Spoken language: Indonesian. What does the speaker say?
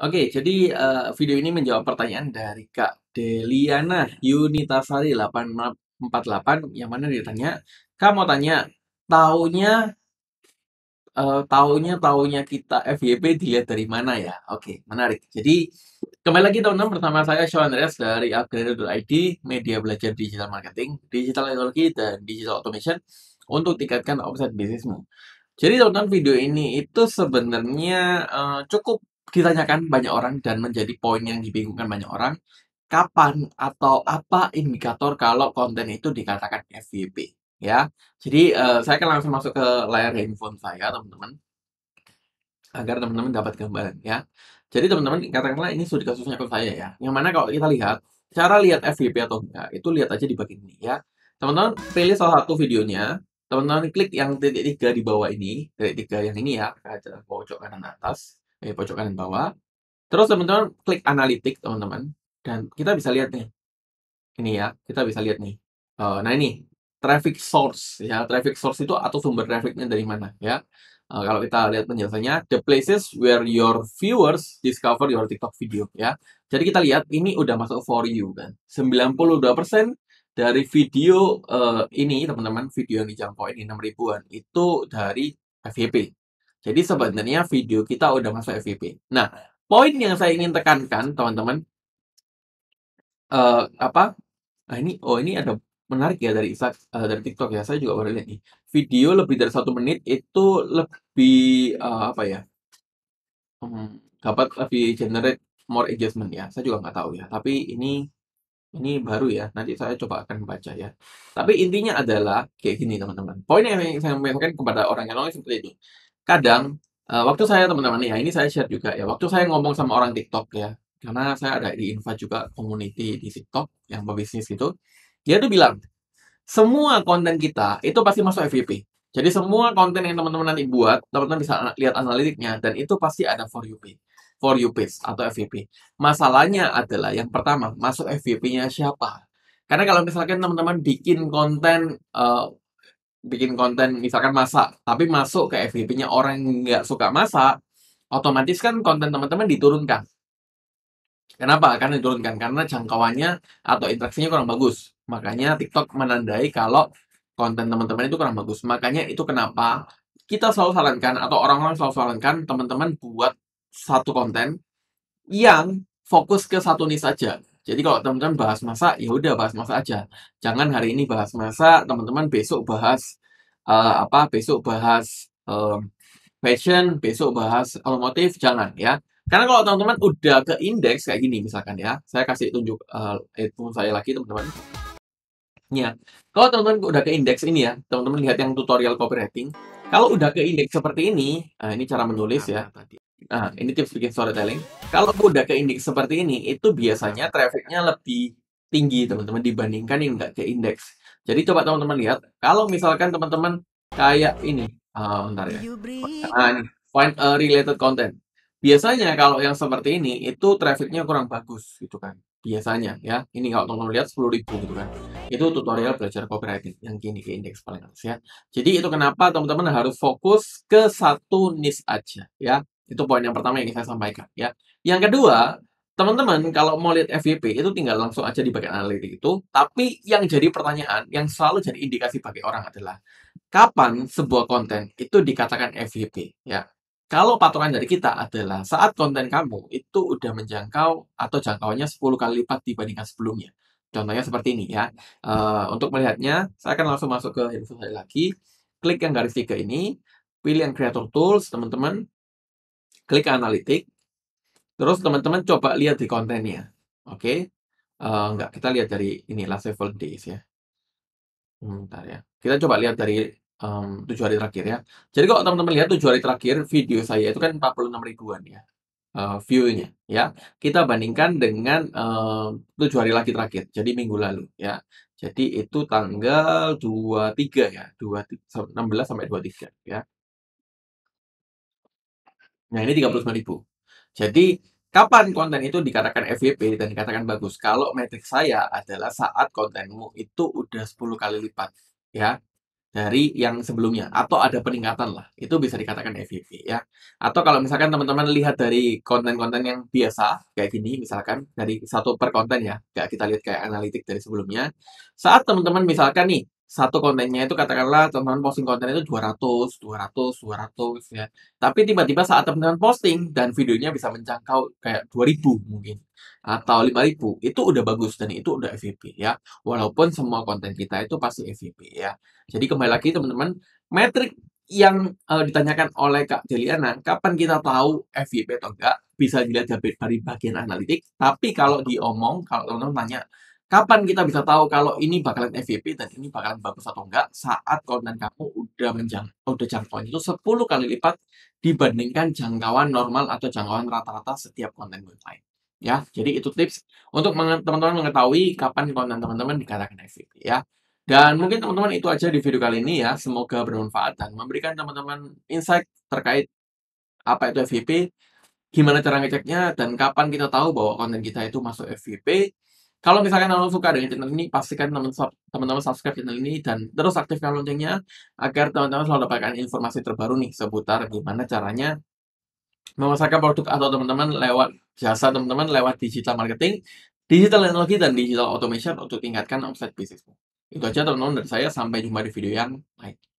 Oke, jadi uh, video ini menjawab pertanyaan dari Kak Deliana Yunitasari 848 yang mana ditanya, tanya, "Kak mau tanya, taunya uh, taunya taunya kita FYP dilihat dari mana ya?" Oke, menarik. Jadi kembali lagi teman-teman bersama saya Sean Andreas dari upgrade.id, media belajar digital marketing, digital teknologi dan digital automation untuk tingkatkan omset bisnismu. Jadi tonton video ini itu sebenarnya uh, cukup ditanyakan banyak orang dan menjadi poin yang dibingungkan banyak orang, kapan atau apa indikator kalau konten itu dikatakan FYP ya. Jadi uh, saya akan langsung masuk ke layar handphone saya teman-teman agar teman-teman dapat gambaran ya. Jadi teman-teman katakanlah ini sudah kasusnya ke saya ya. Yang mana kalau kita lihat cara lihat FYP atau enggak itu lihat aja di bagian ini ya. Teman-teman pilih salah satu videonya teman-teman klik yang titik tiga di bawah ini, titik tiga yang ini ya, kaca pojok kanan atas eh, iya, pojok kanan bawah. Terus teman-teman klik analitik teman-teman dan kita bisa lihat nih. Ini ya, kita bisa lihat nih. Uh, nah ini traffic source ya. Traffic source itu atau sumber trafficnya dari mana ya. Uh, kalau kita lihat penjelasannya, the places where your viewers discover your TikTok video ya. Jadi kita lihat ini udah masuk for you kan. 92% dari video uh, ini teman-teman, video yang dijangkau ini enam ribuan itu dari FYP jadi sebenarnya video kita udah masuk FVP. Nah, poin yang saya ingin tekankan, teman-teman, uh, apa? Nah, ini oh ini ada menarik ya dari Isak uh, eh, dari TikTok ya. Saya juga baru lihat nih. Video lebih dari satu menit itu lebih uh, apa ya? Hmm, dapat lebih generate more adjustment ya. Saya juga nggak tahu ya. Tapi ini ini baru ya, nanti saya coba akan baca ya. Tapi intinya adalah kayak gini teman-teman. Poin yang saya sampaikan kepada orang yang nongkrong seperti itu kadang uh, waktu saya teman-teman ya ini saya share juga ya waktu saya ngomong sama orang TikTok ya karena saya ada di invite juga community di TikTok yang pebisnis gitu dia tuh bilang semua konten kita itu pasti masuk FVP jadi semua konten yang teman-teman nanti buat teman-teman bisa lihat analitiknya dan itu pasti ada for you page for you page atau FVP masalahnya adalah yang pertama masuk FYP-nya siapa karena kalau misalkan teman-teman bikin konten uh, bikin konten misalkan masak, tapi masuk ke FYP-nya orang nggak suka masak, otomatis kan konten teman-teman diturunkan. Kenapa? Karena diturunkan karena jangkauannya atau interaksinya kurang bagus. Makanya TikTok menandai kalau konten teman-teman itu kurang bagus. Makanya itu kenapa kita selalu sarankan atau orang-orang selalu sarankan teman-teman buat satu konten yang fokus ke satu niche saja. Jadi kalau teman-teman bahas masa, ya udah bahas masa aja. Jangan hari ini bahas masa, teman-teman besok bahas uh, apa? Besok bahas um, fashion, besok bahas otomotif, jangan ya. Karena kalau teman-teman udah ke indeks kayak gini misalkan ya, saya kasih tunjuk uh, saya lagi teman-teman. Ya, kalau teman-teman udah ke indeks ini ya, teman-teman lihat yang tutorial copywriting. Kalau udah ke indeks seperti ini, uh, ini cara menulis ya. Nah, nah, tadi. Nah, ini tips bikin storytelling. Kalau udah ke indeks seperti ini, itu biasanya trafficnya lebih tinggi, teman-teman, dibandingkan yang nggak ke indeks. Jadi coba teman-teman lihat, kalau misalkan teman-teman kayak ini, uh, bentar ya. Nah, find a related content. Biasanya kalau yang seperti ini, itu trafficnya kurang bagus, gitu kan. Biasanya, ya. Ini kalau teman-teman lihat 10 ribu, gitu kan. Itu tutorial belajar copywriting yang gini ke indeks paling atas, ya. Jadi itu kenapa teman-teman harus fokus ke satu niche aja, ya itu poin yang pertama yang saya sampaikan ya. Yang kedua, teman-teman kalau mau lihat FVP itu tinggal langsung aja di bagian analitik itu. Tapi yang jadi pertanyaan, yang selalu jadi indikasi bagi orang adalah kapan sebuah konten itu dikatakan FVP ya. Kalau patokan dari kita adalah saat konten kamu itu udah menjangkau atau jangkauannya 10 kali lipat dibandingkan sebelumnya. Contohnya seperti ini ya. Uh, untuk melihatnya, saya akan langsung masuk ke handphone saya lagi. Klik yang garis tiga ini, pilih yang Creator Tools, teman-teman klik analitik. Terus teman-teman coba lihat di kontennya. Oke. Okay? Uh, eh, enggak, kita lihat dari ini last several days ya. Hmm, bentar ya. Kita coba lihat dari um, tujuh hari terakhir ya. Jadi kalau teman-teman lihat tujuh hari terakhir video saya itu kan 46 ribuan ya. Uh, view-nya ya kita bandingkan dengan eh, tujuh hari lagi terakhir jadi minggu lalu ya jadi itu tanggal 23 ya enam 16 sampai 23 ya Nah, ini 35000 Jadi, kapan konten itu dikatakan FYP dan dikatakan bagus? Kalau metrik saya adalah saat kontenmu itu udah 10 kali lipat, ya dari yang sebelumnya atau ada peningkatan lah itu bisa dikatakan FYP ya atau kalau misalkan teman-teman lihat dari konten-konten yang biasa kayak gini misalkan dari satu per konten ya kita lihat kayak analitik dari sebelumnya saat teman-teman misalkan nih satu kontennya itu katakanlah teman-teman posting konten itu 200, 200, 200 ya. Tapi tiba-tiba saat teman-teman posting dan videonya bisa menjangkau kayak 2000 mungkin atau 5000 itu udah bagus dan itu udah FVP ya. Walaupun semua konten kita itu pasti FVP ya. Jadi kembali lagi teman-teman, metrik yang uh, ditanyakan oleh Kak Deliana, kapan kita tahu FVP atau enggak, bisa dilihat dari bagian analitik. Tapi kalau diomong, kalau teman-teman tanya, Kapan kita bisa tahu kalau ini bakalan FVP dan ini bakalan bagus atau enggak saat konten kamu udah menjang udah jangkauan itu 10 kali lipat dibandingkan jangkauan normal atau jangkauan rata-rata setiap konten lain. Ya, jadi itu tips untuk teman-teman mengetahui kapan konten teman-teman dikatakan FVP, ya. Dan mungkin teman-teman itu aja di video kali ini ya. Semoga bermanfaat dan memberikan teman-teman insight terkait apa itu FVP, gimana cara ngeceknya, dan kapan kita tahu bahwa konten kita itu masuk FVP. Kalau misalkan teman suka dengan channel ini, pastikan teman-teman subscribe channel ini dan terus aktifkan loncengnya agar teman-teman selalu dapatkan informasi terbaru nih seputar gimana caranya memasarkan produk atau teman-teman lewat jasa teman-teman lewat digital marketing, digital teknologi dan digital automation untuk tingkatkan omset bisnismu. Itu aja teman-teman dari saya, sampai jumpa di video yang lain.